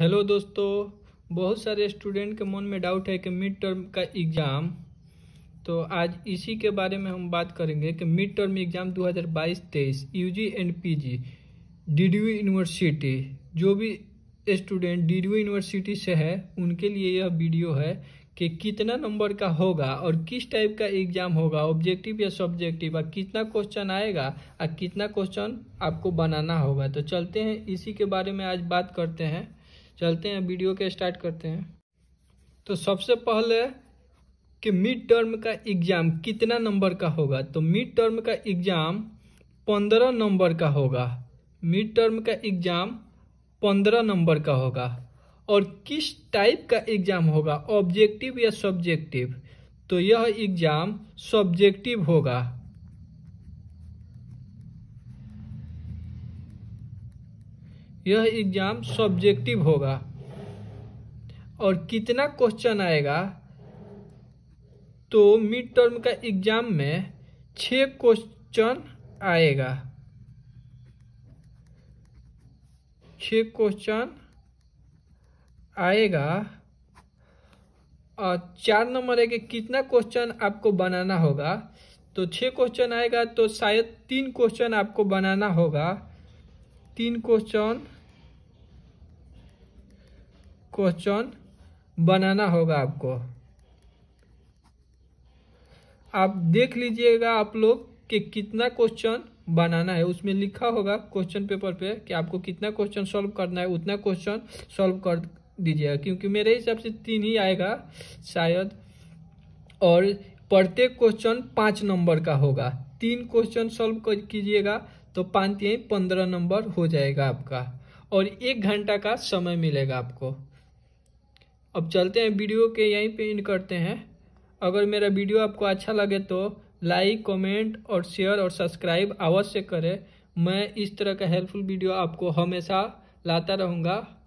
hello दोस्तों बहुत सारे स्टूडेंट के मन में डाउट है कि मिड टर्म का एग्ज़ाम तो आज इसी के बारे में हम बात करेंगे कि mid term exam 2022-23 UG and PG DDU university जो भी स्टूडेंट डीडीयू यूनिवर्सिटी से है उनके लिए यह वीडियो है कि कितना नंबर का होगा और किस टाइप का एग्ज़ाम होगा ऑब्जेक्टिव या सब्जेक्टिव और कितना क्वेश्चन आएगा और कितना क्वेश्चन आपको बनाना होगा तो चलते हैं इसी के बारे में आज बात करते हैं चलते हैं वीडियो के स्टार्ट करते हैं तो सबसे पहले कि मिड टर्म का एग्ज़ाम कितना नंबर का होगा तो मिड टर्म का एग्ज़ाम पंद्रह नंबर का होगा मिड टर्म का एग्ज़ाम पंद्रह नंबर का होगा और किस टाइप का एग्ज़ाम होगा ऑब्जेक्टिव या सब्जेक्टिव तो यह एग्ज़ाम सब्जेक्टिव होगा यह एग्ज़ाम सब्जेक्टिव होगा और कितना क्वेश्चन आएगा तो मिड टर्म का एग्ज़ाम में छः क्वेश्चन आएगा छः क्वेश्चन आएगा और चार नंबर है कि कितना क्वेश्चन आपको बनाना होगा तो छः क्वेश्चन आएगा तो शायद तीन क्वेश्चन आपको बनाना होगा तीन क्वेश्चन क्वेश्चन बनाना होगा आपको आप देख लीजिएगा आप लोग कि कितना क्वेश्चन बनाना है उसमें लिखा होगा क्वेश्चन पेपर पे कि आपको कितना क्वेश्चन सॉल्व करना है उतना क्वेश्चन सॉल्व कर दीजिएगा क्योंकि मेरे हिसाब से तीन ही आएगा शायद और प्रत्येक क्वेश्चन पाँच नंबर का होगा तीन क्वेश्चन सॉल्व कीजिएगा तो पाँच तीन पंद्रह नंबर हो जाएगा आपका और एक घंटा का समय मिलेगा आपको अब चलते हैं वीडियो के यहीं पे इन करते हैं अगर मेरा वीडियो आपको अच्छा लगे तो लाइक कमेंट और शेयर और सब्सक्राइब अवश्य करें मैं इस तरह का हेल्पफुल वीडियो आपको हमेशा लाता रहूँगा